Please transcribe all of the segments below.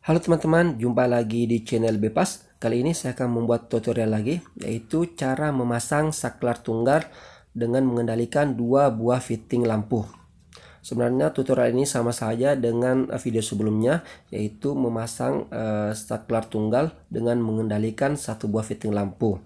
Halo teman-teman, jumpa lagi di channel Bepas. Kali ini saya akan membuat tutorial lagi, yaitu cara memasang saklar tunggal dengan mengendalikan dua buah fitting lampu. Sebenarnya tutorial ini sama saja dengan video sebelumnya, yaitu memasang uh, saklar tunggal dengan mengendalikan satu buah fitting lampu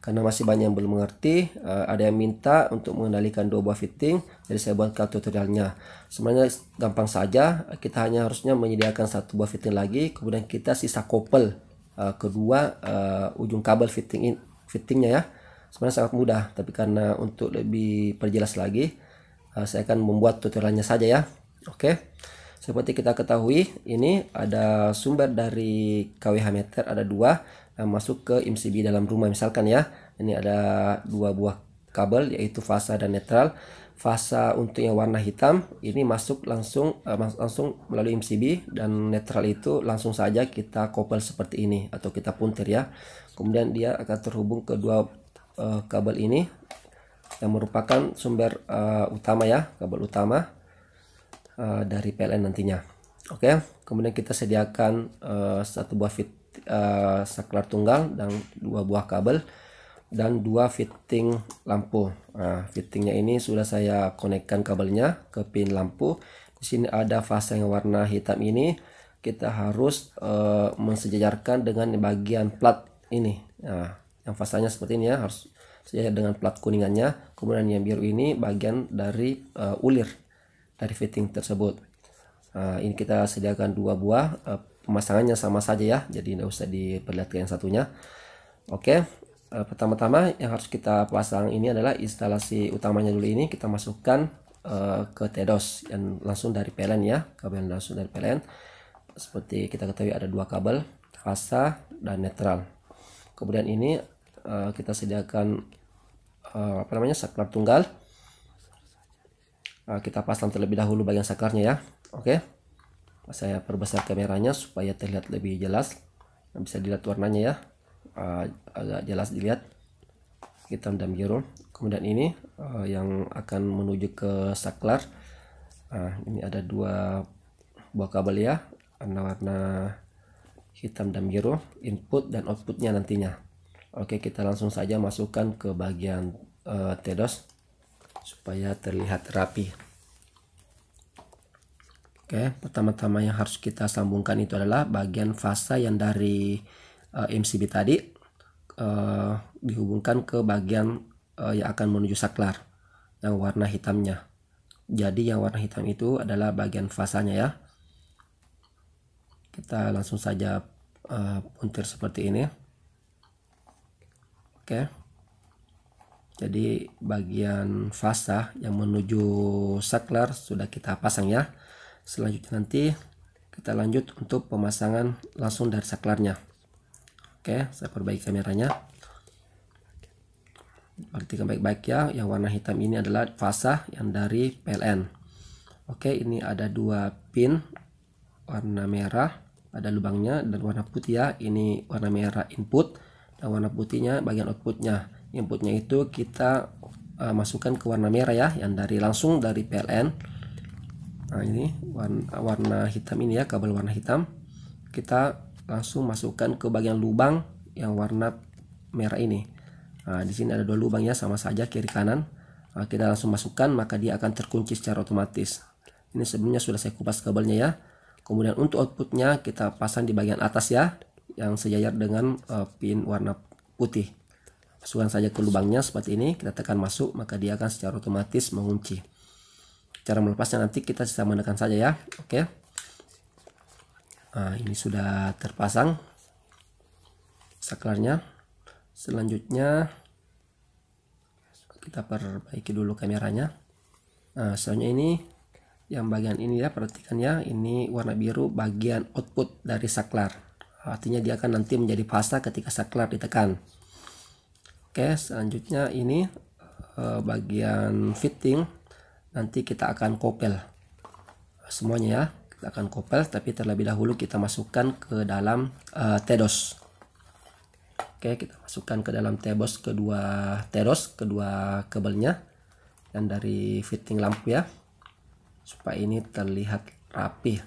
karena masih banyak yang belum mengerti uh, ada yang minta untuk mengendalikan dua buah fitting jadi saya buatkan tutorialnya sebenarnya gampang saja kita hanya harusnya menyediakan satu buah fitting lagi kemudian kita sisa koppel uh, eh, kedua uh, ujung kabel fitting in, fittingnya ya sebenarnya sangat mudah tapi karena untuk lebih perjelas lagi uh, saya akan membuat tutorialnya saja ya oke okay? seperti kita ketahui ini ada sumber dari KWH meter ada dua Eh, masuk ke MCB dalam rumah misalkan ya ini ada dua buah kabel yaitu fasa dan netral fasa untuk yang warna hitam ini masuk langsung eh, langsung melalui MCB dan netral itu langsung saja kita kopel seperti ini atau kita puntir ya kemudian dia akan terhubung ke dua uh, kabel ini yang merupakan sumber uh, utama ya kabel utama uh, dari PLN nantinya oke okay? kemudian kita sediakan uh, satu buah fit uh, saklar tunggal dan dua buah kabel dan dua fitting lampu. Nah, fittingnya ini sudah saya konekkan kabelnya ke pin lampu. Di sini ada fase yang warna hitam ini. Kita harus uh, mensejajarkan dengan bagian plat ini. Nah, yang fasenya seperti ini ya harus sejajar dengan plat kuningannya. Kemudian yang biru ini bagian dari uh, ulir dari fitting tersebut. Nah, ini kita sediakan dua buah uh, pemasangannya sama saja ya jadi tidak usah diperlihatkan yang satunya oke okay. Eh, pertama-tama yang harus kita pasang ini adalah instalasi utamanya dulu ini kita masukkan uh, ke tedos yang langsung dari PLN ya kabel yang langsung dari PLN seperti kita ketahui ada dua kabel fasa dan netral kemudian ini eh, kita sediakan apa namanya saklar tunggal kita pasang terlebih dahulu bagian saklarnya ya oke okay saya perbesar kameranya supaya terlihat lebih jelas bisa dilihat warnanya ya ah, agak jelas dilihat hitam dan biru kemudian ini ah, yang akan menuju ke saklar uh, ini ada dua buah kabel ya warna-warna hitam dan biru input dan outputnya nantinya oke kita langsung saja masukkan ke bagian uh, tedos supaya terlihat rapi Oke, pertama-tama yang harus kita sambungkan itu adalah bagian fasa yang dari uh, eh, MCB tadi uh, dihubungkan ke bagian uh, yang akan menuju saklar yang warna hitamnya. Jadi yang warna hitam itu adalah bagian fasanya ya. Kita langsung saja uh, puntir seperti ini. Oke. Jadi bagian fasa yang menuju saklar sudah kita pasang ya selanjutnya nanti kita lanjut untuk pemasangan langsung dari saklarnya oke saya perbaiki kameranya perhatikan baik-baik ya yang warna hitam ini adalah fasa yang dari PLN oke ini ada dua pin warna merah ada lubangnya dan warna putih ya ini warna merah input dan warna putihnya bagian outputnya inputnya itu kita uh, masukkan ke warna merah ya yang dari langsung dari PLN nah ini warna, warna hitam ini ya kabel warna hitam kita langsung masukkan ke bagian lubang yang warna merah ini nah, di sini ada dua lubang ya sama saja kiri kanan nah, kita langsung masukkan maka dia akan terkunci secara otomatis ini sebelumnya sudah saya kupas kabelnya ya kemudian untuk outputnya kita pasang di bagian atas ya yang sejajar dengan uh, pin warna putih masukkan saja ke lubangnya seperti ini kita tekan masuk maka dia akan secara otomatis mengunci cara melepasnya nanti kita bisa menekan saja ya oke nah, ini sudah terpasang saklarnya selanjutnya kita perbaiki dulu kameranya nah soalnya ini yang bagian ini ya perhatikan ya ini warna biru bagian output dari saklar artinya dia akan nanti menjadi fase ketika saklar ditekan oke selanjutnya ini eh, bagian fitting nanti kita akan kopel semuanya ya kita akan kopel tapi terlebih dahulu kita masukkan ke dalam uh, eh, tedos oke kita masukkan ke dalam tedos kedua tedos kedua kabelnya dan dari fitting lampu ya supaya ini terlihat rapi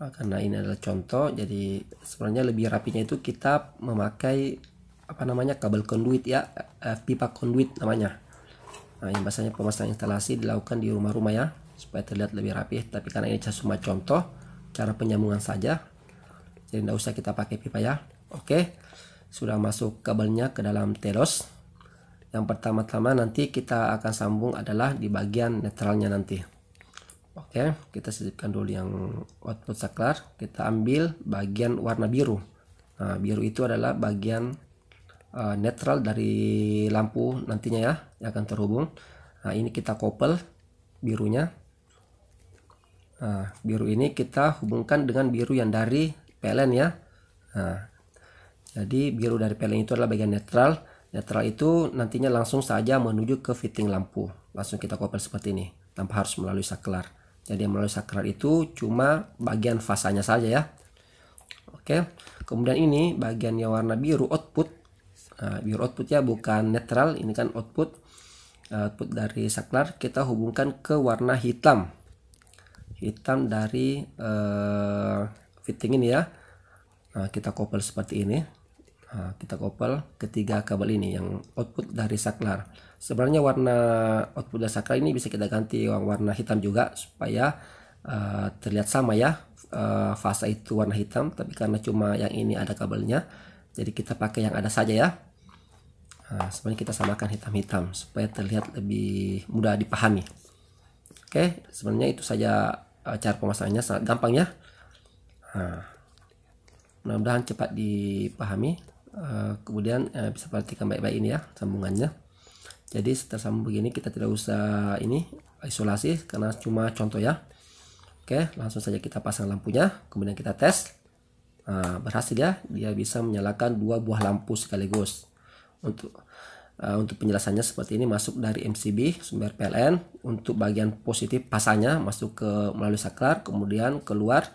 nah, karena ini adalah contoh jadi sebenarnya lebih rapinya itu kita memakai apa namanya kabel conduit ya eh, pipa conduit namanya Nah, ini biasanya pemasangan instalasi dilakukan di rumah-rumah ya, supaya terlihat lebih rapi. Tapi karena ini cuma contoh, cara penyambungan saja. Jadi tidak usah kita pakai pipa ya. Oke, sudah masuk kabelnya ke dalam telos. Yang pertama-tama nanti kita akan sambung adalah di bagian netralnya nanti. Oke, kita sisipkan dulu yang output saklar. Kita ambil bagian warna biru. Nah, biru itu adalah bagian Eh, netral dari lampu nantinya ya yang akan terhubung nah ini kita couple birunya nah, biru ini kita hubungkan dengan biru yang dari PLN ya nah, jadi biru dari PLN itu adalah bagian netral netral itu nantinya langsung saja menuju ke fitting lampu langsung kita couple seperti ini tanpa harus melalui saklar jadi melalui saklar itu cuma bagian fasanya saja ya oke kemudian ini bagian yang warna biru output Nah, eh, biar outputnya bukan netral, ini kan output eh, output dari saklar kita hubungkan ke warna hitam. Hitam dari uh, fitting ini ya. Nah, kita kopel seperti ini. Nah, kita kopel ketiga kabel ini yang output dari saklar. Sebenarnya warna output dari saklar ini bisa kita ganti warna hitam juga supaya uh, terlihat sama ya. Uh, fase itu warna hitam, tapi karena cuma yang ini ada kabelnya, jadi kita pakai yang ada saja ya nah, sebenarnya kita samakan hitam-hitam supaya terlihat lebih mudah dipahami oke sebenarnya itu saja eh, cara pemasangannya sangat gampang ya nah, mudah-mudahan cepat dipahami eh, kemudian eh, bisa perhatikan baik-baik ini ya sambungannya jadi setelah sambung begini kita tidak usah ini isolasi karena cuma contoh ya oke langsung saja kita pasang lampunya kemudian kita tes Nah, berhasil ya, dia bisa menyalakan dua buah lampu sekaligus. Untuk uh, untuk penjelasannya seperti ini masuk dari MCB sumber PLN untuk bagian positif pasanya masuk ke melalui saklar kemudian keluar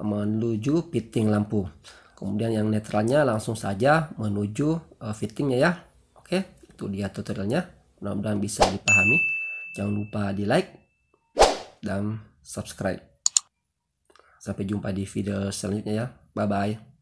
menuju fitting lampu. Kemudian yang netralnya langsung saja menuju uh, fittingnya ya. Oke, itu dia tutorialnya. Mudah-mudahan bisa dipahami. Jangan lupa di like dan subscribe. Sampai jumpa di video selanjutnya ya. Bye bye.